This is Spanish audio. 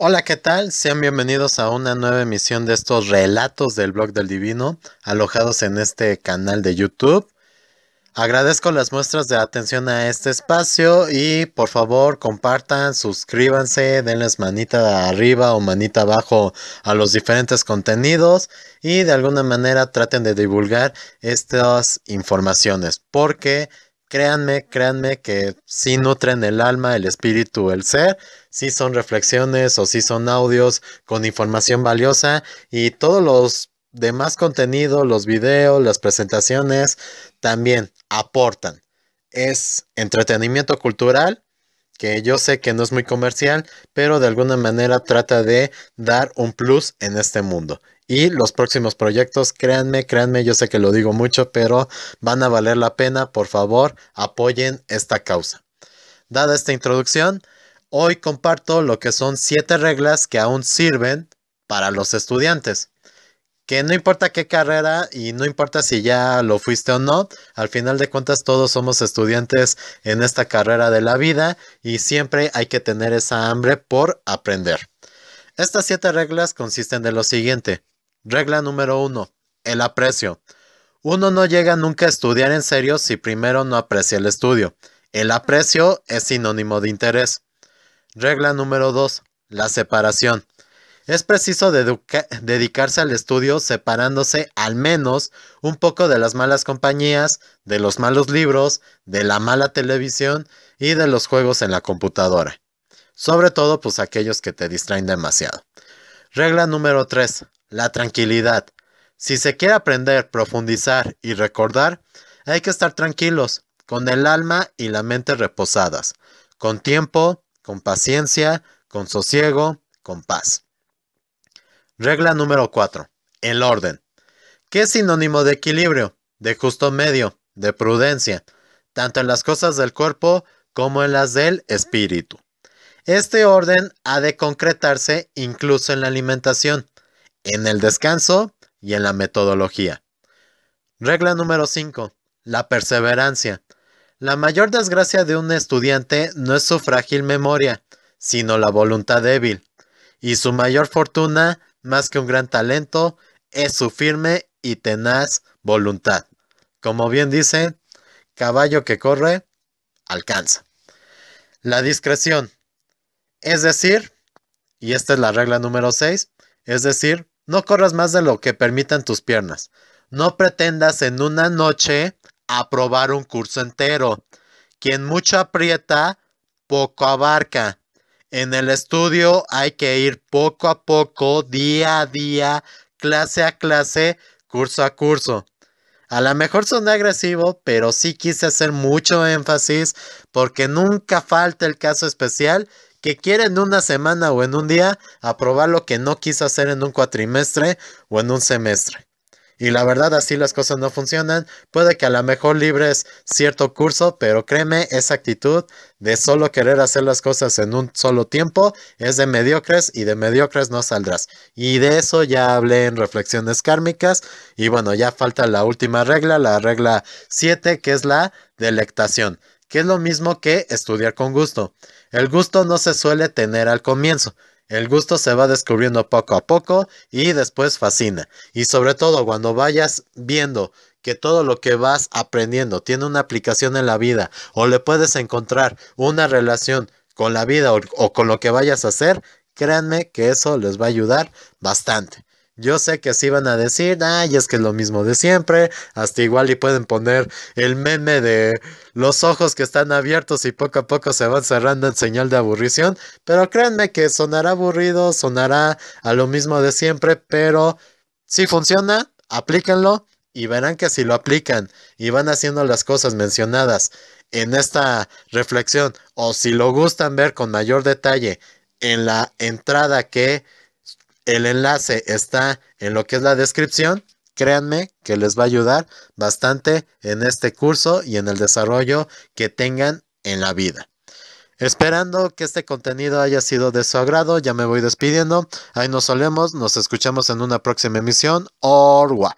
Hola, ¿qué tal? Sean bienvenidos a una nueva emisión de estos relatos del blog del divino alojados en este canal de YouTube. Agradezco las muestras de atención a este espacio y por favor compartan, suscríbanse, denles manita arriba o manita abajo a los diferentes contenidos y de alguna manera traten de divulgar estas informaciones porque créanme, créanme que sí nutren el alma, el espíritu, el ser, sí son reflexiones o sí son audios con información valiosa y todos los demás contenidos, los videos, las presentaciones también aportan. Es entretenimiento cultural que yo sé que no es muy comercial, pero de alguna manera trata de dar un plus en este mundo. Y los próximos proyectos, créanme, créanme, yo sé que lo digo mucho, pero van a valer la pena. Por favor, apoyen esta causa. Dada esta introducción, hoy comparto lo que son siete reglas que aún sirven para los estudiantes. Que no importa qué carrera y no importa si ya lo fuiste o no, al final de cuentas todos somos estudiantes en esta carrera de la vida y siempre hay que tener esa hambre por aprender. Estas siete reglas consisten de lo siguiente. Regla número 1. El aprecio. Uno no llega nunca a estudiar en serio si primero no aprecia el estudio. El aprecio es sinónimo de interés. Regla número 2. La separación. Es preciso dedicarse al estudio separándose al menos un poco de las malas compañías, de los malos libros, de la mala televisión y de los juegos en la computadora. Sobre todo pues aquellos que te distraen demasiado. Regla número 3 la tranquilidad. Si se quiere aprender, profundizar y recordar, hay que estar tranquilos, con el alma y la mente reposadas, con tiempo, con paciencia, con sosiego, con paz. Regla número 4. El orden. ¿Qué es sinónimo de equilibrio? De justo medio, de prudencia, tanto en las cosas del cuerpo como en las del espíritu. Este orden ha de concretarse incluso en la alimentación en el descanso y en la metodología. Regla número 5. La perseverancia. La mayor desgracia de un estudiante no es su frágil memoria, sino la voluntad débil. Y su mayor fortuna, más que un gran talento, es su firme y tenaz voluntad. Como bien dice, caballo que corre, alcanza. La discreción. Es decir, y esta es la regla número 6, es decir, no corras más de lo que permitan tus piernas. No pretendas en una noche aprobar un curso entero. Quien mucho aprieta, poco abarca. En el estudio hay que ir poco a poco, día a día, clase a clase, curso a curso. A lo mejor soné agresivo, pero sí quise hacer mucho énfasis porque nunca falta el caso especial que quiere en una semana o en un día aprobar lo que no quiso hacer en un cuatrimestre o en un semestre. Y la verdad, así las cosas no funcionan. Puede que a lo mejor libres cierto curso, pero créeme, esa actitud de solo querer hacer las cosas en un solo tiempo es de mediocres y de mediocres no saldrás. Y de eso ya hablé en Reflexiones Kármicas. Y bueno, ya falta la última regla, la regla 7, que es la delectación que es lo mismo que estudiar con gusto. El gusto no se suele tener al comienzo. El gusto se va descubriendo poco a poco y después fascina. Y sobre todo cuando vayas viendo que todo lo que vas aprendiendo tiene una aplicación en la vida o le puedes encontrar una relación con la vida o, con lo que vayas a hacer, créanme que eso les va a ayudar bastante. Yo sé que así van a decir, ay, es que es lo mismo de siempre. Hasta igual y pueden poner el meme de los ojos que están abiertos y poco a poco se van cerrando en señal de aburrición. Pero créanme que sonará aburrido, sonará a lo mismo de siempre, pero si funciona, aplíquenlo y verán que si lo aplican y van haciendo las cosas mencionadas en esta reflexión o si lo gustan ver con mayor detalle en la entrada que el enlace está en lo que es la descripción. Créanme que les va a ayudar bastante en este curso y en el desarrollo que tengan en la vida. Esperando que este contenido haya sido de su agrado, ya me voy despidiendo. Ahí nos solemos, nos escuchamos en una próxima emisión. Orwa.